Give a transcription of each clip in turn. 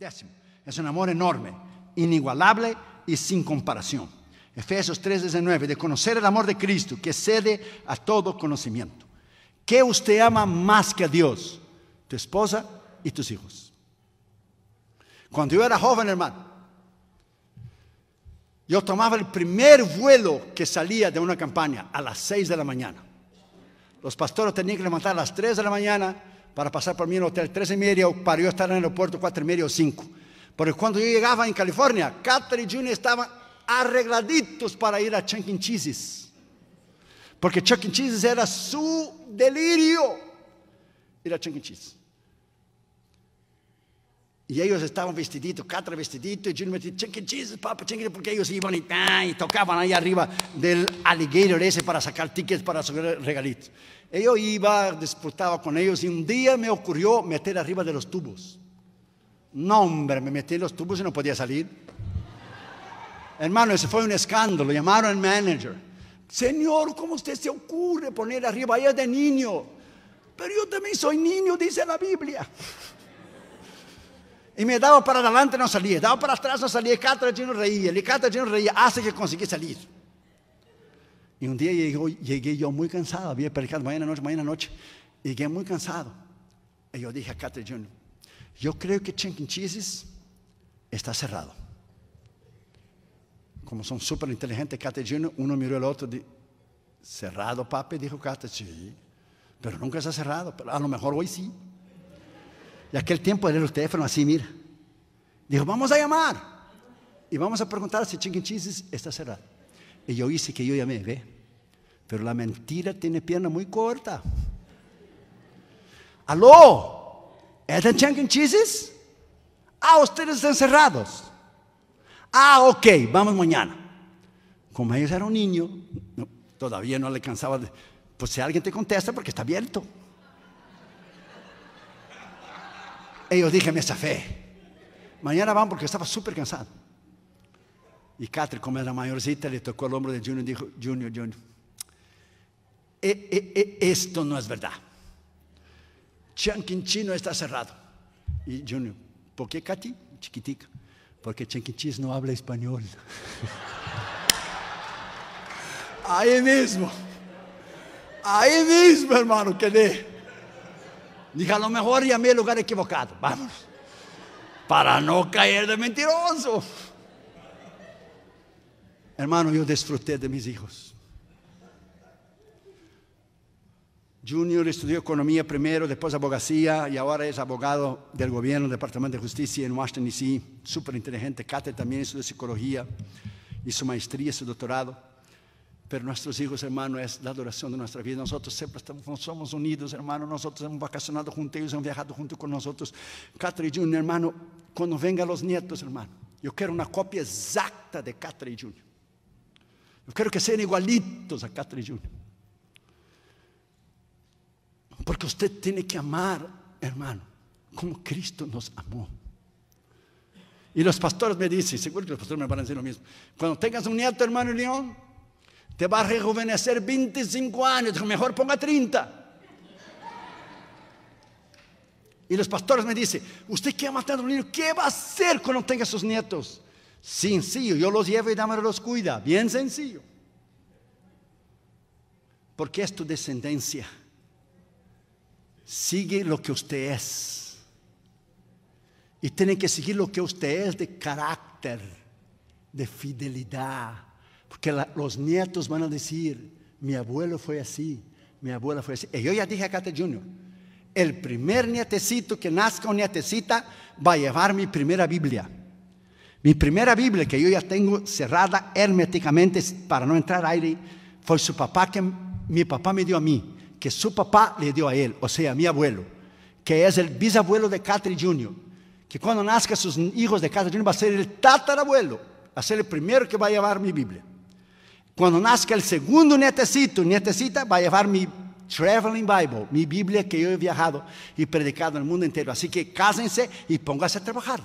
Décimo, es un amor enorme, inigualable y sin comparación. Efesios 3:19, de conocer el amor de Cristo que cede a todo conocimiento. ¿Qué usted ama más que a Dios? Tu esposa y tus hijos. Cuando yo era joven, hermano, yo tomaba el primer vuelo que salía de una campaña a las 6 de la mañana. Los pastores tenían que levantar a las 3 de la mañana para pasar por mí en el hotel 13 y media o para yo estar en el aeropuerto cuatro y media o 5. Porque cuando yo llegaba en California, Catherine y Junior estaban arregladitos para ir a Chuck e. Cheese, Porque Chuck e. Cheese era su delirio ir a Chuck e. Cheese. Y ellos estaban vestiditos, Catra vestidito, y Junior vestidito, Chuck Cheese, papá, Chuck porque ellos iban ah, y, tocaban ahí arriba del alligator ese para sacar tickets para sus regalitos. Yo iba, disputaba con ellos y un día me ocurrió meter arriba de los tubos. No, hombre, me metí en los tubos y no podía salir. Hermano, ese fue un escándalo. Llamaron al manager. Señor, ¿cómo usted se ocurre poner arriba? allá de niño. Pero yo también soy niño, dice la Biblia. Y me daba para adelante, no salía. Daba para atrás, no salía. Y cada reía. Y cada reía. Hasta que conseguí salir. Y un día llegué yo muy cansado, había predicado mañana noche, mañana noche. Llegué muy cansado. Y yo dije a Catherine Jr., yo creo que Chicken Cheeses está cerrado. Como son súper inteligentes, Catherine Jr., uno miró al otro, dijo, cerrado, papi, dijo Catherine, sí, pero nunca está cerrado, pero a lo mejor hoy sí. Y aquel tiempo era el teléfono así, mira. Dijo, vamos a llamar y vamos a preguntar si Chicken Cheeses está cerrado. Y yo hice que yo llamé, ¿ve? Pero la mentira tiene pierna muy corta. Aló, ¿están chanquen cheeses? Ah, ustedes están cerrados. Ah, ok, vamos mañana. Como ellos eran un niño, todavía no le cansaba De, pues si alguien te contesta, porque está abierto. Ellos dije, esa fe. Mañana van porque estaba súper cansado. Y Catherine, como era mayorcita, le tocó el hombro de Junior y dijo, Junior, Junior, eh, eh, eh, esto no es verdad. no está cerrado. Y Junior, ¿por qué Katy? Chiquitica. Porque Chanquinchis no habla español. Ahí mismo. Ahí mismo, hermano, quedé. Dije, a lo mejor llamé al lugar equivocado. Vamos. Para no caer de mentiroso. Hermano, yo disfruté de mis hijos. Junior estudió economía primero, después abogacía y ahora es abogado del gobierno, del Departamento de Justicia en Washington, D.C. Súper inteligente. Kate también estudió psicología, su maestría, su doctorado. Pero nuestros hijos, hermano, es la adoración de nuestra vida. Nosotros siempre estamos, somos unidos, hermano. Nosotros hemos vacacionado juntos, ellos han viajado junto con nosotros. y Junior, hermano, cuando vengan los nietos, hermano, yo quiero una copia exacta de y Junior quiero que sean igualitos a Catherine Junior. Porque usted tiene que amar, hermano, como Cristo nos amó. Y los pastores me dicen, seguro que los pastores me van a decir lo mismo, cuando tengas un nieto, hermano León, te va a rejuvenecer 25 años, mejor ponga 30. Y los pastores me dicen, usted que ama tanto a un niño, ¿qué va a hacer cuando tenga sus nietos? Sencillo, yo los llevo y dame los cuida, bien sencillo. Porque es tu descendencia. Sigue lo que usted es. Y tiene que seguir lo que usted es de carácter, de fidelidad. Porque los nietos van a decir, mi abuelo fue así, mi abuela fue así. Y yo ya dije a Cate Junior, el primer nietecito que nazca un nietecita va a llevar mi primera Biblia. Mi primera Biblia que yo ya tengo cerrada herméticamente para no entrar aire fue su papá que mi papá me dio a mí, que su papá le dio a él, o sea, mi abuelo, que es el bisabuelo de Catherine Jr., que cuando nazca sus hijos de Catherine Jr. va a ser el tatarabuelo, va a ser el primero que va a llevar mi Biblia. Cuando nazca el segundo nietecito, nietecita, va a llevar mi Traveling Bible, mi Biblia que yo he viajado y predicado en el mundo entero. Así que cásense y pónganse a trabajar.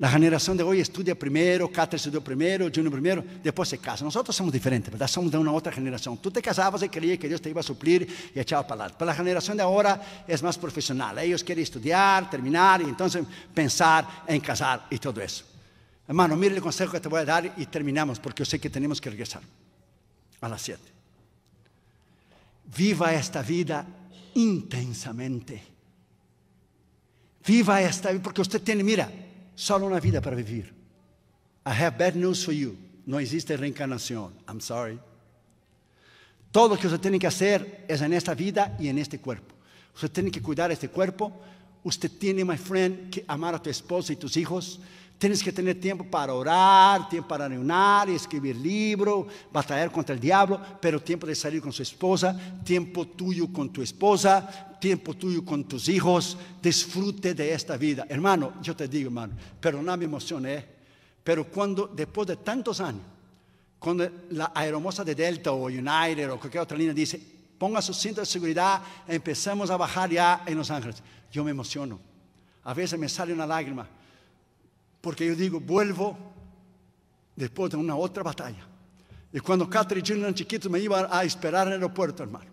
La generación de hoy estudia primero, Cáter estudió primero, Junior primero, después se casa. Nosotros somos diferentes, ¿verdad? Somos de una otra generación. Tú te casabas y creías que Dios te iba a suplir y echaba para Pero la generación de ahora es más profesional. Ellos quieren estudiar, terminar y entonces pensar en casar y todo eso. Hermano, mire el consejo que te voy a dar y terminamos porque yo sé que tenemos que regresar a las 7. Viva esta vida intensamente. Viva esta vida porque usted tiene, mira, solo una vida para vivir. I have bad news for you. No existe reencarnación. I'm sorry. Todo lo que usted tiene que hacer es en esta vida y en este cuerpo. Usted tiene que cuidar este cuerpo. Usted tiene, my friend, que amar a tu esposa y tus hijos. Tienes que tener tiempo para orar, tiempo para reunir, escribir libros batallar contra el diablo, pero tiempo de salir con su esposa, tiempo tuyo con tu esposa, tiempo tuyo con tus hijos. Disfrute de esta vida. Hermano, yo te digo, hermano, pero no me ¿eh? Pero cuando, después de tantos años, cuando la aeromosa de Delta o United o cualquier otra línea dice, ponga su cinta de seguridad, Empezamos a bajar ya en Los Ángeles. Yo me emociono. A veces me sale una lágrima porque yo digo, vuelvo después de una otra batalla. Y cuando Catherine y Junior eran chiquitos, me iban a esperar en el aeropuerto, hermano.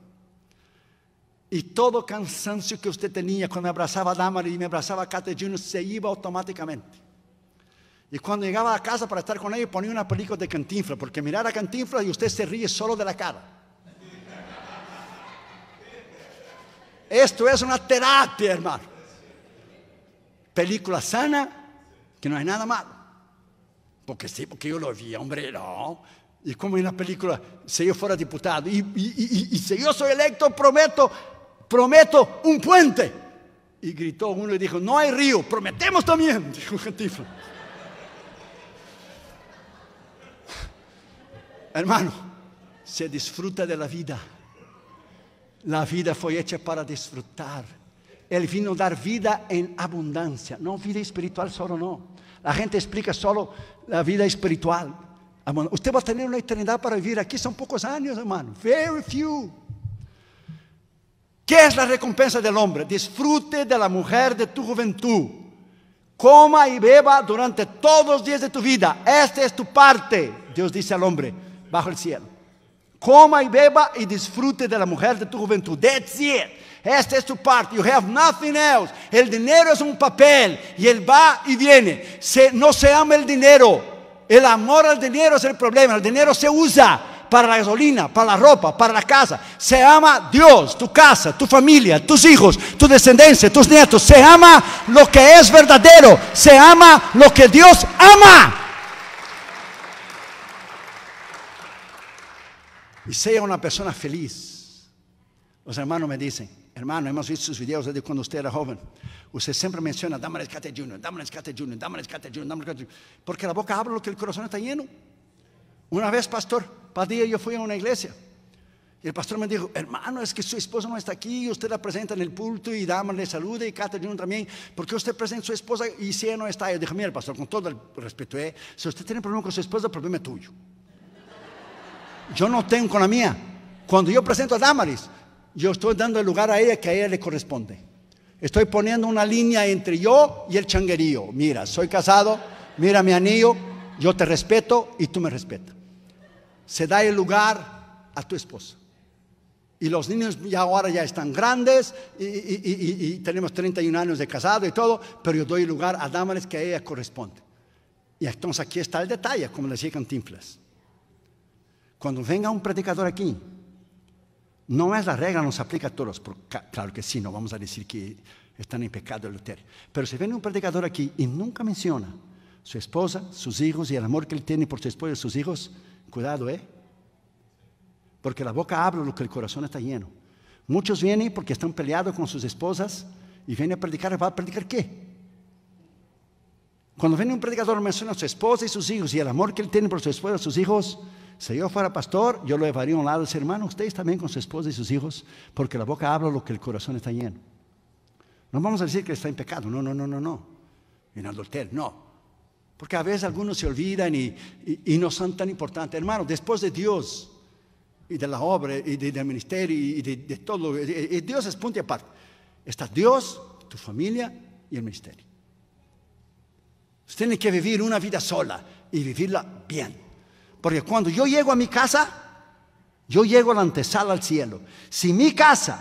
Y todo cansancio que usted tenía cuando me abrazaba a Damari y me abrazaba a Catherine Junior, se iba automáticamente. Y cuando llegaba a casa para estar con ellos, ponía una película de cantinfla, porque mirar a cantinfla y usted se ríe solo de la cara. Esto es una terapia, hermano. Película sana, que no hay nada malo. Porque sí, porque yo lo vi, hombre, no. Y como en la película, si yo fuera diputado y, si yo soy electo, prometo, prometo un puente. Y gritó uno y dijo, no hay río, prometemos también, dijo gatifo. Hermano, se disfruta de la vida. La vida fue hecha para disfrutar. Él vino a dar vida en abundancia, no vida espiritual solo, no. La gente explica solo la vida espiritual. Usted va a tener una eternidad para vivir aquí, son pocos años, hermano. Very few. ¿Qué es la recompensa del hombre? Disfrute de la mujer de tu juventud. Coma y beba durante todos los días de tu vida. Esta es tu parte, Dios dice al hombre, bajo el cielo. Coma y beba y disfrute de la mujer de tu juventud. That's it. Esta es tu parte. You have nothing else. El dinero es un papel y él va y viene. no se ama el dinero. El amor al dinero es el problema. El dinero se usa para la gasolina, para la ropa, para la casa. Se ama Dios, tu casa, tu familia, tus hijos, tu descendencia, tus nietos. Se ama lo que es verdadero. Se ama lo que Dios ama. Y sea una persona feliz. Los hermanos me dicen, Hermano, hemos visto sus videos desde cuando usted era joven. Usted siempre menciona, dame rescate junior, dame rescate junior, dame rescate junior, dame rescate junior. Porque la boca habla lo que el corazón está lleno. Una vez, pastor Padilla, yo fui a una iglesia. Y el pastor me dijo, hermano, es que su esposa no está aquí, usted la presenta en el pulto y dama le saluda y Cate Junior también, porque usted presenta a su esposa y si ella no está? Yo dije, mira, pastor, con todo el respeto, ¿eh? si usted tiene problema con su esposa, el problema es tuyo. Yo no tengo con la mía. Cuando yo presento a Damaris, yo estoy dando el lugar a ella que a ella le corresponde. Estoy poniendo una línea entre yo y el changuerío. Mira, soy casado, mira mi anillo, yo te respeto y tú me respetas. Se da el lugar a tu esposa. Y los niños ya ahora ya están grandes y, tenemos 31 años de casado y todo, pero yo doy lugar a damas que a ella corresponde. Y entonces aquí está el detalle, como decía Cantinflas. Cuando venga un predicador aquí no es la regla, nos aplica a todos. claro que sí, no vamos a decir que están en pecado el Lutero. Pero si viene un predicador aquí y nunca menciona su esposa, sus hijos y el amor que él tiene por su esposa y sus hijos, cuidado, ¿eh? Porque la boca habla lo que el corazón está lleno. Muchos vienen porque están peleados con sus esposas y vienen a predicar. ¿Va a predicar qué? Cuando viene un predicador menciona su esposa y sus hijos y el amor que él tiene por su esposa y sus hijos, si yo fuera pastor, yo lo llevaría a un lado y hermano, ustedes también con su esposa y sus hijos, porque la boca habla lo que el corazón está lleno. No vamos a decir que está en pecado, no, no, no, no, no. En adulterio, no. Porque a veces algunos se olvidan y, no son tan importantes. Hermano, después de Dios y de la obra y del ministerio y de, todo, eh, eh, eh, Dios es punto y aparte. Está Dios, tu familia y el ministerio. Usted tiene que vivir una vida sola y vivirla bien. Porque cuando yo llego a mi casa, yo llego al la antesala al cielo. Si mi casa,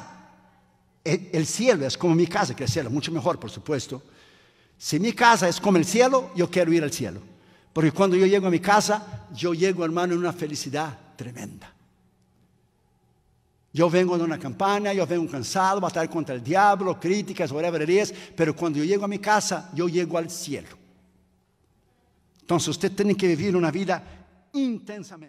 el, cielo es como mi casa, que el cielo, mucho mejor, por supuesto. Si mi casa es como el cielo, yo quiero ir al cielo. Porque cuando yo llego a mi casa, yo llego, hermano, en una felicidad tremenda. Yo vengo de una campaña, yo vengo cansado, batallar contra el diablo, críticas, whatever pero cuando yo llego a mi casa, yo llego al cielo. Entonces usted tiene que vivir una vida intensamente.